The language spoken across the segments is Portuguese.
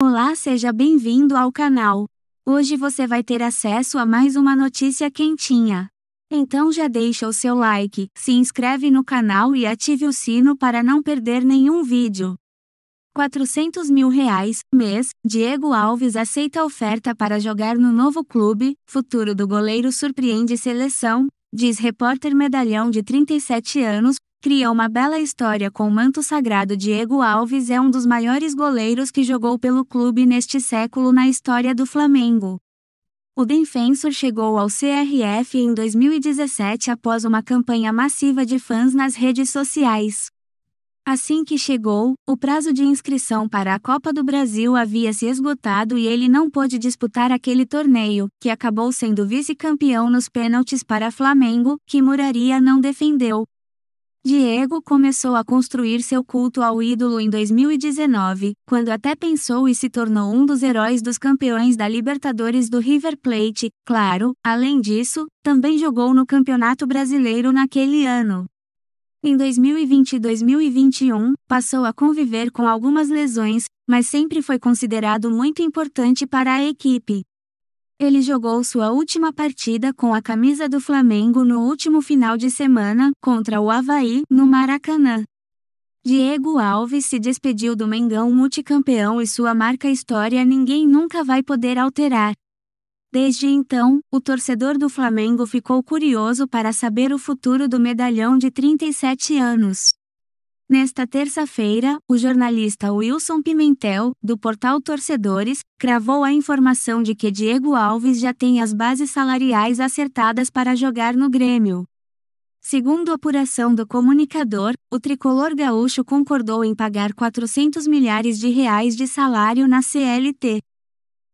Olá, seja bem-vindo ao canal. Hoje você vai ter acesso a mais uma notícia quentinha. Então já deixa o seu like, se inscreve no canal e ative o sino para não perder nenhum vídeo. 400 mil reais, mês, Diego Alves aceita oferta para jogar no novo clube, futuro do goleiro surpreende seleção, diz repórter medalhão de 37 anos, Cria uma bela história com o manto sagrado Diego Alves é um dos maiores goleiros que jogou pelo clube neste século na história do Flamengo. O Defensor chegou ao CRF em 2017 após uma campanha massiva de fãs nas redes sociais. Assim que chegou, o prazo de inscrição para a Copa do Brasil havia se esgotado e ele não pôde disputar aquele torneio, que acabou sendo vice-campeão nos pênaltis para Flamengo, que Muraria não defendeu. Diego começou a construir seu culto ao ídolo em 2019, quando até pensou e se tornou um dos heróis dos campeões da Libertadores do River Plate. Claro, além disso, também jogou no Campeonato Brasileiro naquele ano. Em 2020 e 2021, passou a conviver com algumas lesões, mas sempre foi considerado muito importante para a equipe. Ele jogou sua última partida com a camisa do Flamengo no último final de semana, contra o Havaí, no Maracanã. Diego Alves se despediu do Mengão multicampeão e sua marca história ninguém nunca vai poder alterar. Desde então, o torcedor do Flamengo ficou curioso para saber o futuro do medalhão de 37 anos. Nesta terça-feira, o jornalista Wilson Pimentel, do portal Torcedores, cravou a informação de que Diego Alves já tem as bases salariais acertadas para jogar no Grêmio. Segundo a apuração do comunicador, o tricolor gaúcho concordou em pagar 400 milhares de reais de salário na CLT,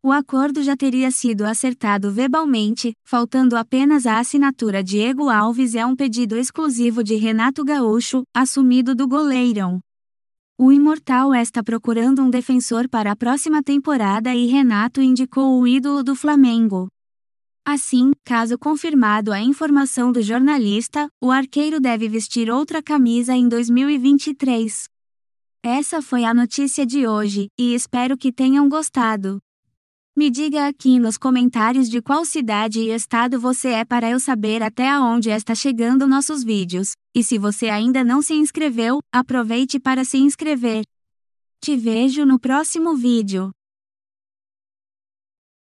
o acordo já teria sido acertado verbalmente, faltando apenas a assinatura. de Diego Alves e é um pedido exclusivo de Renato Gaúcho, assumido do goleirão. O Imortal está procurando um defensor para a próxima temporada e Renato indicou o ídolo do Flamengo. Assim, caso confirmado a informação do jornalista, o arqueiro deve vestir outra camisa em 2023. Essa foi a notícia de hoje, e espero que tenham gostado. Me diga aqui nos comentários de qual cidade e estado você é para eu saber até aonde está chegando nossos vídeos. E se você ainda não se inscreveu, aproveite para se inscrever. Te vejo no próximo vídeo.